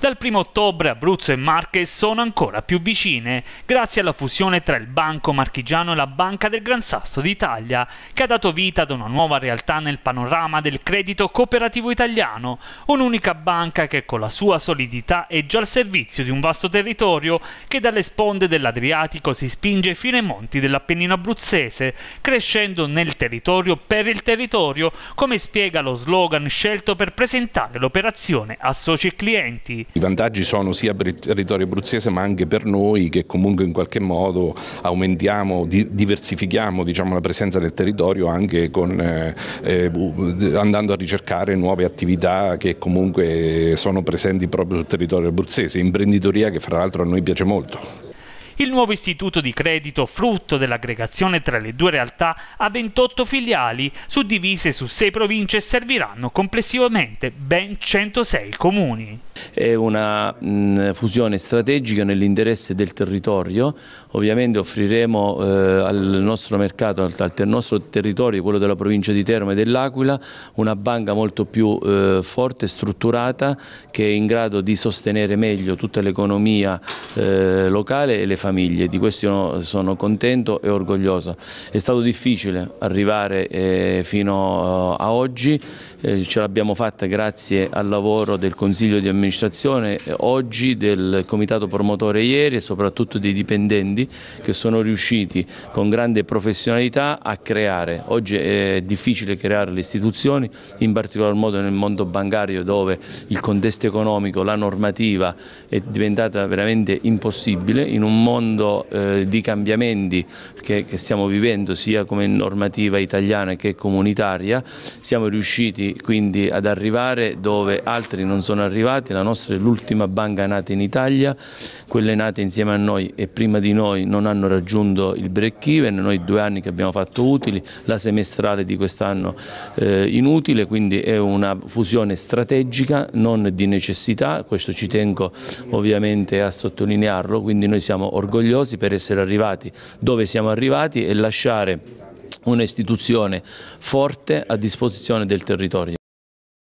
Dal 1 ottobre Abruzzo e Marche sono ancora più vicine, grazie alla fusione tra il Banco Marchigiano e la Banca del Gran Sasso d'Italia, che ha dato vita ad una nuova realtà nel panorama del credito cooperativo italiano, un'unica banca che con la sua solidità è già al servizio di un vasto territorio che dalle sponde dell'Adriatico si spinge fino ai monti dell'Appennino abruzzese, crescendo nel territorio per il territorio, come spiega lo slogan scelto per presentare l'operazione a soci e clienti. I vantaggi sono sia per il territorio abruzzese ma anche per noi che comunque in qualche modo aumentiamo, diversifichiamo diciamo, la presenza del territorio anche con, eh, eh andando a ricercare nuove attività che comunque sono presenti proprio sul territorio abruzzese, imprenditoria che fra l'altro a noi piace molto. Il nuovo istituto di credito, frutto dell'aggregazione tra le due realtà, ha 28 filiali, suddivise su 6 province e serviranno complessivamente ben 106 comuni. È una mh, mm, fusione strategica nell'interesse del territorio, ovviamente offriremo eh, al nostro mercato, al, al, nostro territorio, quello della provincia di Termo e dell'Aquila, una banca molto più eh, forte, strutturata, che è in grado di sostenere meglio tutta l'economia eh, locale e le famiglie famiglie, di questo sono contento e orgoglioso. È stato difficile arrivare eh, fino eh, a oggi, eh, ce l'abbiamo fatta grazie al lavoro del Consiglio di amministrazione oggi, del Comitato Promotore ieri e soprattutto dei dipendenti che sono riusciti con grande professionalità a creare. Oggi è difficile creare le istituzioni, in particolar modo nel mondo bancario dove il contesto economico, la normativa è diventata veramente impossibile in un mondo mondo eh, di cambiamenti che, che, stiamo vivendo sia come normativa italiana che comunitaria, siamo riusciti quindi ad arrivare dove altri non sono arrivati, la nostra è l'ultima banca nata in Italia, quelle nate insieme a noi e prima di noi non hanno raggiunto il break even, noi due anni che abbiamo fatto utili, la semestrale di quest'anno eh, inutile, quindi è una fusione strategica, non di necessità, questo ci tengo ovviamente a sottolinearlo, quindi noi siamo organizzati orgogliosi per essere arrivati dove siamo arrivati e lasciare un'istituzione forte a disposizione del territorio.